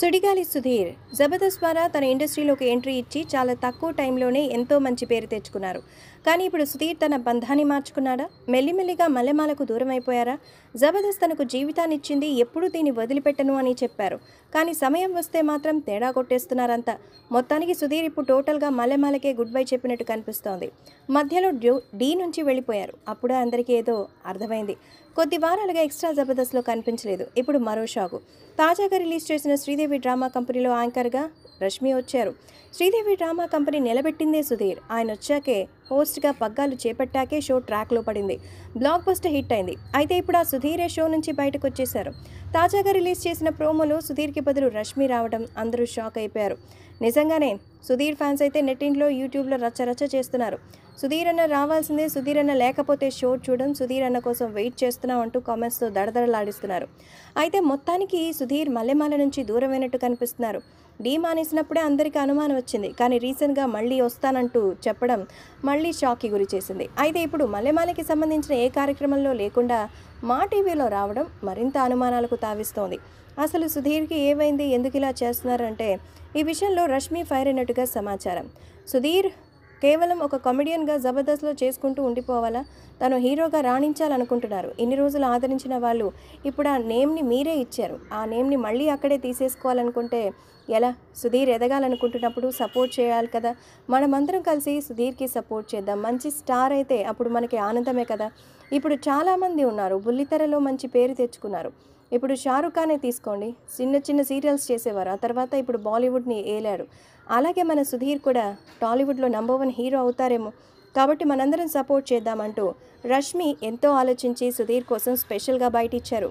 సుడిగాలి సుధీర్ జబర్దస్త్ ద్వారా తన ఇండస్ట్రీలోకి ఎంట్రీ ఇచ్చి చాలా తక్కువ టైంలోనే ఎంతో మంచి పేరు తెచ్చుకున్నారు కానీ ఇప్పుడు సుధీర్ తన బంధాన్ని మార్చుకున్నాడా మెల్లిమెల్లిగా మల్లెమాలకు అయిపోయారా జబర్దస్త్ తనకు జీవితాన్ని ఇచ్చింది ఎప్పుడూ దీన్ని వదిలిపెట్టను అని చెప్పారు కానీ సమయం వస్తే మాత్రం తేడా కొట్టేస్తున్నారంతా మొత్తానికి సుధీర్ ఇప్పుడు టోటల్గా మల్లెమాలకే గుడ్ బై చెప్పినట్టు కనిపిస్తోంది మధ్యలో డీ నుంచి వెళ్ళిపోయారు అప్పుడే అందరికీ ఏదో అర్థమైంది కొద్ది వారాలుగా ఎక్స్ట్రా జబర్దస్త్లో కనిపించలేదు ఇప్పుడు మరో షాకు తాజాగా రిలీజ్ చేసిన శ్రీదేవి శ్రీదేవి డ్రామా కంపెనీలో యాంకర్గా రష్మి వచ్చారు శ్రీదేవి డ్రామా కంపెనీ నిలబెట్టిందే సుధీర్ ఆయన వచ్చాకే హోస్ట్గా పగ్గాలు చేపట్టాకే షో ట్రాక్లో పడింది బ్లాక్ బస్టర్ హిట్ అయింది అయితే ఇప్పుడు ఆ సుధీరే షో నుంచి బయటకు వచ్చేశారు తాజాగా రిలీజ్ చేసిన ప్రోమోలో సుధీర్కి బదులు రష్మి రావడం అందరూ షాక్ అయిపోయారు నిజంగానే సుధీర్ ఫ్యాన్స్ అయితే నెట్టింట్లో యూట్యూబ్లో రచ్చరచ్చ చేస్తున్నారు సుధీర్ అన్న రావాల్సిందే సుధీర్ అన్న లేకపోతే షో చూడడం సుధీర్ అన్న కోసం వెయిట్ చేస్తున్నాం అంటూ కామెంట్స్తో దడదడలాడిస్తున్నారు అయితే మొత్తానికి సుధీర్ మల్లెమాల నుంచి దూరమైనట్టు కనిపిస్తున్నారు డీ మానేసినప్పుడే అందరికీ అనుమానం వచ్చింది కానీ రీసెంట్గా మళ్ళీ వస్తానంటూ చెప్పడం మళ్ళీ మళ్ళీ షాక్కి గురి చేసింది అయితే ఇప్పుడు మల్లెమాలకి సంబంధించిన ఏ కార్యక్రమంలో లేకుండా మా టీవీలో రావడం మరింత అనుమానాలకు తావిస్తోంది అసలు సుధీర్కి ఏమైంది ఎందుకు ఇలా చేస్తున్నారంటే ఈ విషయంలో రష్మి ఫైర్ అయినట్టుగా సమాచారం సుధీర్ కేవలం ఒక కమెడియన్గా జబర్దస్త్లో చేసుకుంటూ ఉండిపోవాలా తను హీరోగా రాణించాలనుకుంటున్నారు ఇన్ని రోజులు ఆదరించిన వాళ్ళు ఇప్పుడు ఆ నేమ్ని మీరే ఇచ్చారు ఆ నేమ్ని మళ్ళీ అక్కడే తీసేసుకోవాలనుకుంటే ఎలా సుధీర్ ఎదగాలనుకుంటున్నప్పుడు సపోర్ట్ చేయాలి కదా మనమందరం కలిసి సుధీర్కి సపోర్ట్ చేద్దాం మంచి స్టార్ అయితే అప్పుడు మనకి ఆనందమే కదా ఇప్పుడు చాలామంది ఉన్నారు బుల్లితెరలో మంచి పేరు తెచ్చుకున్నారు ఇప్పుడు షారుఖ్ ఖానే తీసుకోండి చిన్న చిన్న సీరియల్స్ చేసేవారు ఆ తర్వాత ఇప్పుడు బాలీవుడ్ని ఏలారు అలాగే మన సుధీర్ కూడా టాలీవుడ్లో నంబర్ వన్ హీరో అవుతారేమో కాబట్టి మనందరం సపోర్ట్ చేద్దామంటూ రష్మి ఎంతో ఆలోచించి సుధీర్ కోసం స్పెషల్గా బయటిచ్చారు